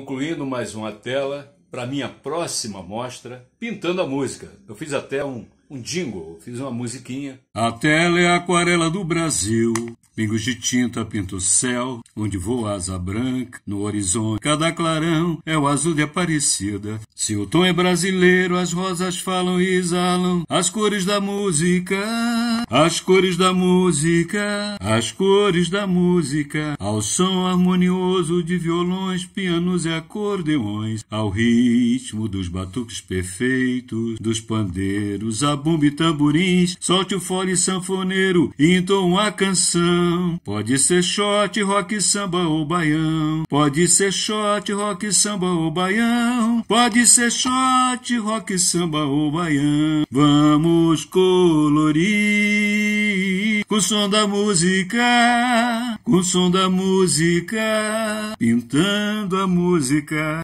concluindo mais uma tela para minha próxima mostra, pintando a música. Eu fiz até um, um jingle, fiz uma musiquinha. A tela é a aquarela do Brasil. Pingos de tinta pinta o céu, onde voa a asa branca, no horizonte. Cada clarão é o azul de Aparecida. Se o tom é brasileiro, as rosas falam e exalam as cores da música, as cores da música, as cores da música, ao som harmonioso de violões, pianos e acordeões, ao ritmo dos batuques perfeitos, dos pandeiros, a e tamborins, solte o fole sanfoneiro e entoam a canção. Pode ser shot, rock, samba ou baião, pode ser shot, rock, samba ou baião, pode ser ser shot, rock, samba ou baiano. Vamos colorir com o som da música, com o som da música, pintando a música.